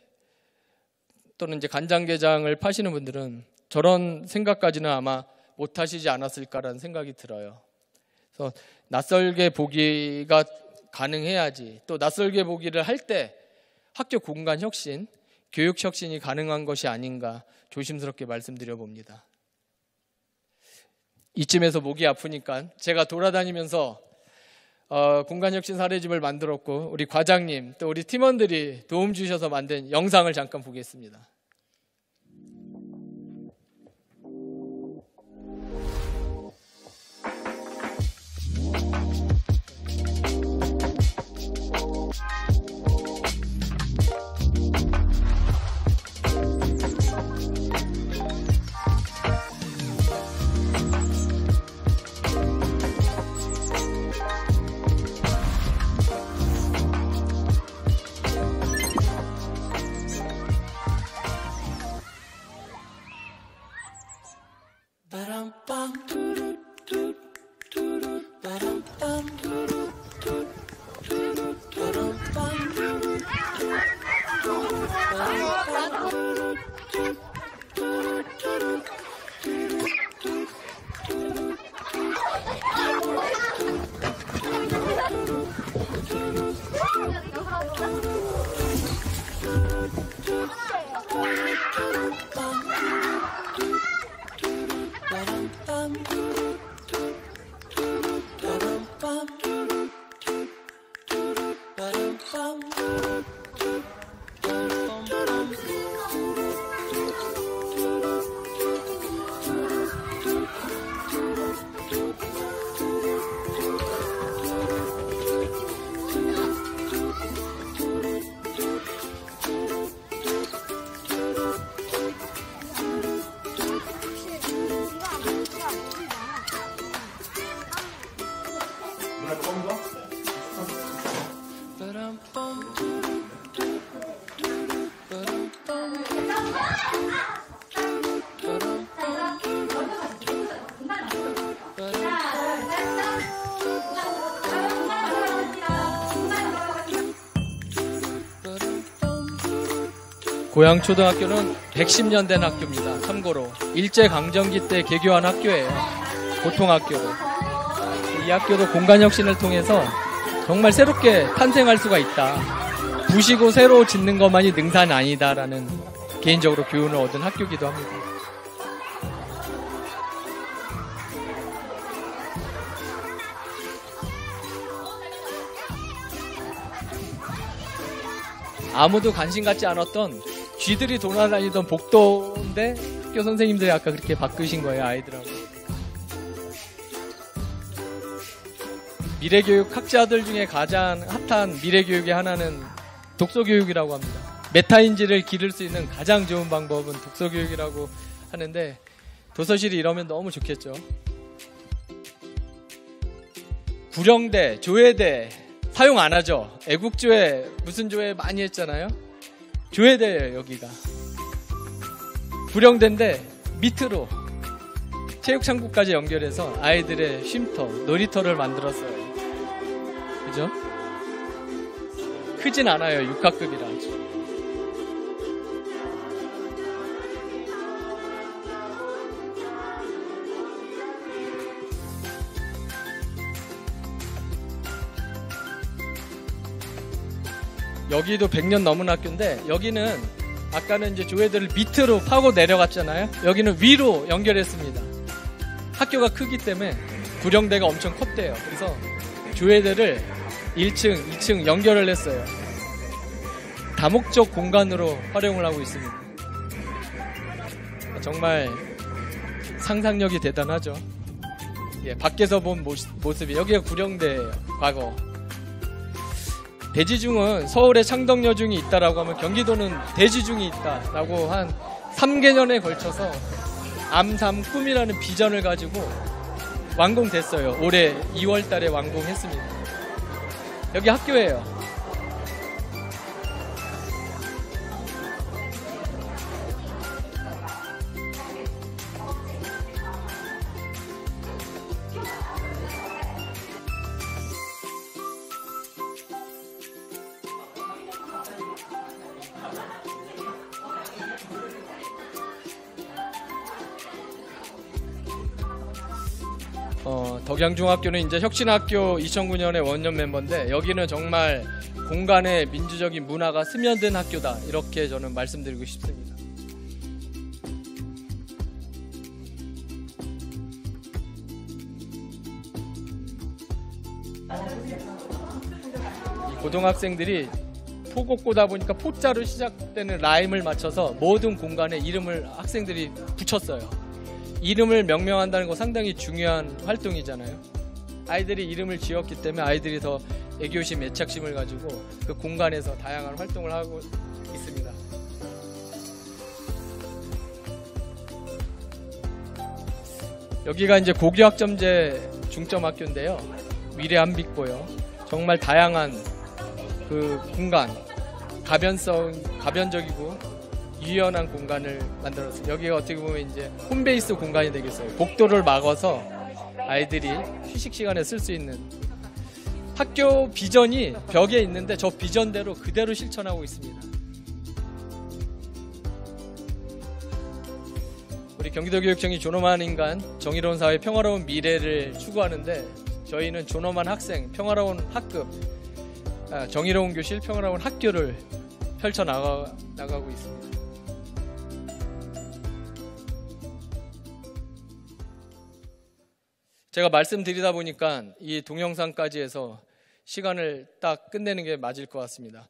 또는 이제 간장게장을 파시는 분들은 저런 생각까지는 아마 못 하시지 않았을까라는 생각이 들어요. 그래서 낯설게 보기가 가능해야지 또 낯설게 보기를 할 때 학교 공간 혁신, 교육 혁신이 가능한 것이 아닌가 조심스럽게 말씀드려 봅니다. 이쯤에서 목이 아프니까 제가 돌아다니면서 어, 공간혁신 사례집을 만들었고 우리 과장님 또 우리 팀원들이 도움 주셔서 만든 영상을 잠깐 보겠습니다. 帮。 고양초등학교는 110년 된 학교입니다. 참고로 일제강점기 때 개교한 학교예요. 보통학교로. 이 학교도 공간혁신을 통해서 정말 새롭게 탄생할 수가 있다. 부시고 새로 짓는 것만이 능사는 아니다라는 개인적으로 교훈을 얻은 학교기도 합니다. 아무도 관심 갖지 않았던 쥐들이 돌아다니던 복도인데 학교 선생님들이 아까 그렇게 바꾸신 거예요, 아이들하고. 미래교육 학자들 중에 가장 핫한 미래교육의 하나는 독서교육이라고 합니다. 메타인지를 기를 수 있는 가장 좋은 방법은 독서교육이라고 하는데 도서실이 이러면 너무 좋겠죠. 구령대, 조회대 사용 안 하죠. 애국조회, 무슨 조회 많이 했잖아요. 교회대예요, 여기가. 구령대인데 밑으로 체육창구까지 연결해서 아이들의 쉼터, 놀이터를 만들었어요. 그죠? 크진 않아요, 6각급이라 아주. 여기도 100년 넘은 학교인데 여기는 아까는 이제 조회들을 밑으로 파고 내려갔잖아요. 여기는 위로 연결했습니다. 학교가 크기 때문에 구령대가 엄청 컸대요. 그래서 조회대를 1층, 2층 연결을 했어요. 다목적 공간으로 활용을 하고 있습니다. 정말 상상력이 대단하죠. 예, 밖에서 본 모습, 모습이 여기가 구령대예요. 과거 대지중은 서울에 창덕여중이 있다라고 하면 경기도는 대지중이 있다라고 한 3개년에 걸쳐서 암삼 꿈이라는 비전을 가지고 완공됐어요. 올해 2월 달에 완공했습니다. 여기 학교예요. 양중학교는 이제 혁신학교 2009년에 원년 멤버인데 여기는 정말 공간에 민주적인 문화가 스며든 학교다 이렇게 저는 말씀드리고 싶습니다. 고등학생들이 포곡고다 보니까 포자로 시작되는 라임을 맞춰서 모든 공간에 이름을 학생들이 붙였어요. 이름을 명명한다는 거 상당히 중요한 활동이잖아요. 아이들이 이름을 지었기 때문에 아이들이 더 애교심, 애착심을 가지고 그 공간에서 다양한 활동을 하고 있습니다. 여기가 이제 고교학점제 중점학교인데요. 미래 안 믿고요. 정말 다양한 그 공간, 가변성, 가변적이고 유연한 공간을 만들어서 여기가 어떻게 보면 이제 홈베이스 공간이 되겠어요. 복도를 막아서 아이들이 휴식 시간에 쓸 수 있는 학교 비전이 벽에 있는데 저 비전대로 그대로 실천하고 있습니다. 우리 경기도교육청이 존엄한 인간, 정의로운 사회, 평화로운 미래를 추구하는데 저희는 존엄한 학생, 평화로운 학급, 아, 정의로운 교실, 평화로운 학교를 펼쳐나가고 있습니다. 제가 말씀드리다 보니까 이 동영상까지 해서 시간을 딱 끝내는 게 맞을 것 같습니다.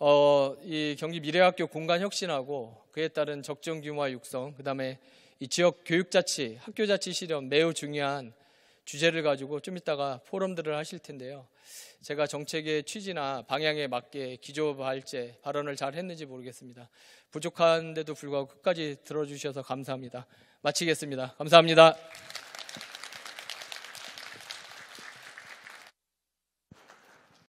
어, 이 경기 미래학교 공간 혁신하고 그에 따른 적정 규모와 육성, 그 다음에 이 지역 교육 자치, 학교 자치 실현 매우 중요한 주제를 가지고 좀 이따가 포럼들을 하실 텐데요. 제가 정책의 취지나 방향에 맞게 기조 발제 발언을 잘 했는지 모르겠습니다. 부족한데도 불구하고 끝까지 들어주셔서 감사합니다. 마치겠습니다. 감사합니다.